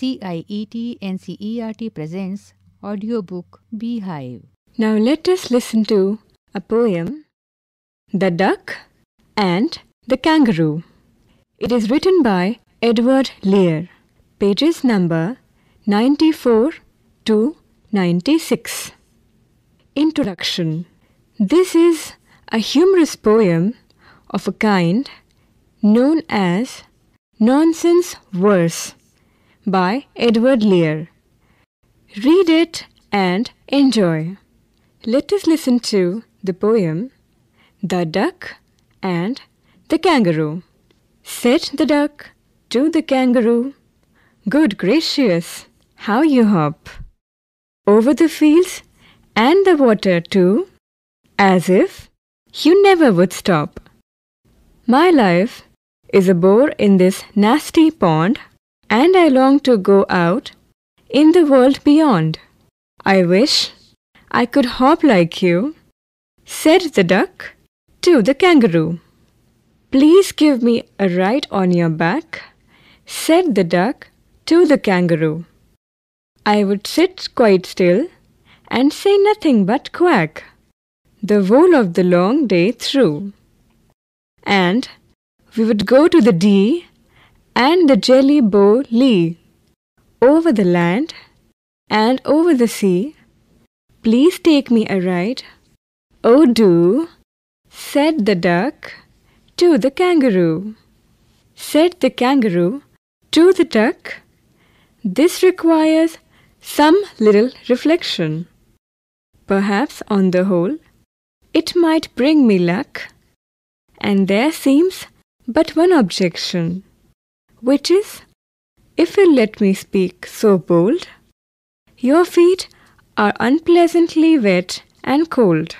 CIET NCERT presents audiobook Beehive. Now let us listen to a poem The Duck and the Kangaroo. It is written by Edward Lear. Pages number 94 to 96. Introduction This is a humorous poem of a kind known as nonsense verse by Edward Lear. Read it and enjoy. Let us listen to the poem The Duck and the Kangaroo. Said the duck to the kangaroo, Good gracious, how you hop! Over the fields and the water too, as if you never would stop. My life is a bore in this nasty pond and I long to go out in the world beyond. I wish I could hop like you, said the duck to the kangaroo. Please give me a ride on your back, said the duck to the kangaroo. I would sit quite still and say nothing but quack the whole of the long day through. And we would go to the D and the jelly bow lee. Over the land and over the sea, please take me a ride. Oh, do, said the duck to the kangaroo. Said the kangaroo to the duck, this requires some little reflection. Perhaps on the whole, it might bring me luck. And there seems but one objection which is If you let me speak so bold, your feet are unpleasantly wet and cold,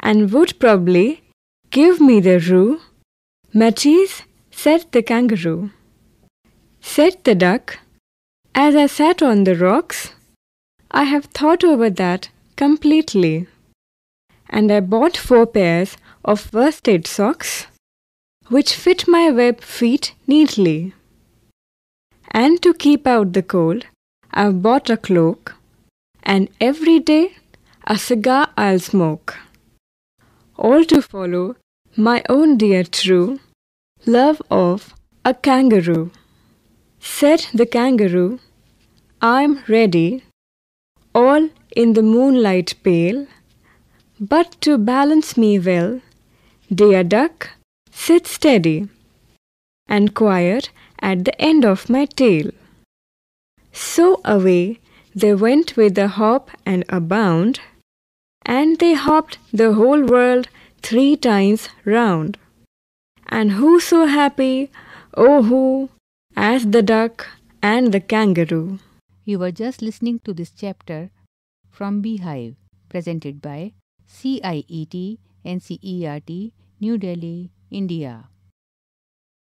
and would probably give me the rue. Matisse said the kangaroo. Said the duck, As I sat on the rocks, I have thought over that completely, and I bought four pairs of worsted socks which fit my web feet neatly. And to keep out the cold, I've bought a cloak, and every day a cigar I'll smoke. All to follow my own dear true love of a kangaroo. Said the kangaroo, I'm ready, all in the moonlight pale, but to balance me well, dear duck, Sit steady and quiet at the end of my tail. So away they went with a hop and a bound, and they hopped the whole world three times round. And who so happy, oh who, as the duck and the kangaroo. You were just listening to this chapter from Beehive, presented by CIET NCERT, New Delhi, India.